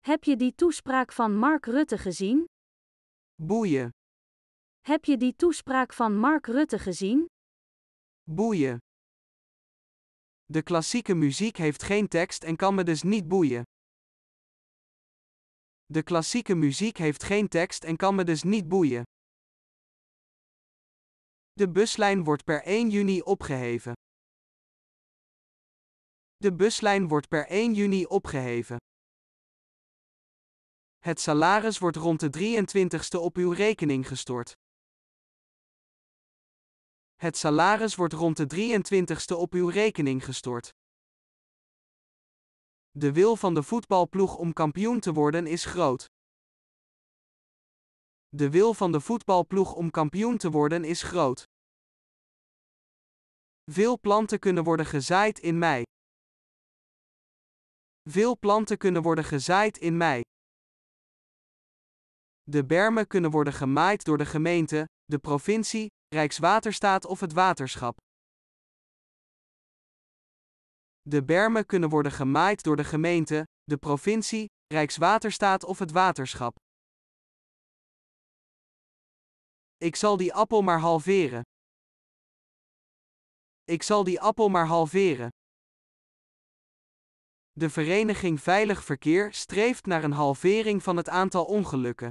Heb je die toespraak van Mark Rutte gezien? Boeien. Heb je die toespraak van Mark Rutte gezien? Boeien. De klassieke muziek heeft geen tekst en kan me dus niet boeien. De klassieke muziek heeft geen tekst en kan me dus niet boeien. De buslijn wordt per 1 juni opgeheven. De buslijn wordt per 1 juni opgeheven. Het salaris wordt rond de 23ste op uw rekening gestort. Het salaris wordt rond de 23ste op uw rekening gestort. De wil van de voetbalploeg om kampioen te worden is groot. De wil van de voetbalploeg om kampioen te worden is groot. Veel planten kunnen worden gezaaid in mei. Veel planten kunnen worden gezaaid in mei. De bermen kunnen worden gemaaid door de gemeente, de provincie, Rijkswaterstaat of het waterschap. De bermen kunnen worden gemaaid door de gemeente, de provincie, Rijkswaterstaat of het waterschap. Ik zal die appel maar halveren. Ik zal die appel maar halveren. De vereniging Veilig Verkeer streeft naar een halvering van het aantal ongelukken.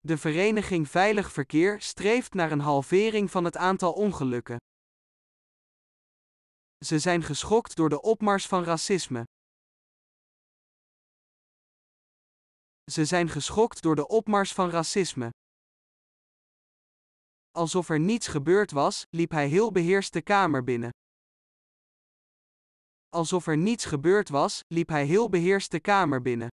De Vereniging Veilig Verkeer streeft naar een halvering van het aantal ongelukken. Ze zijn geschokt door de opmars van racisme. Ze zijn geschokt door de opmars van racisme. Alsof er niets gebeurd was, liep hij heel beheerst de kamer binnen. Alsof er niets gebeurd was, liep hij heel beheerst de kamer binnen.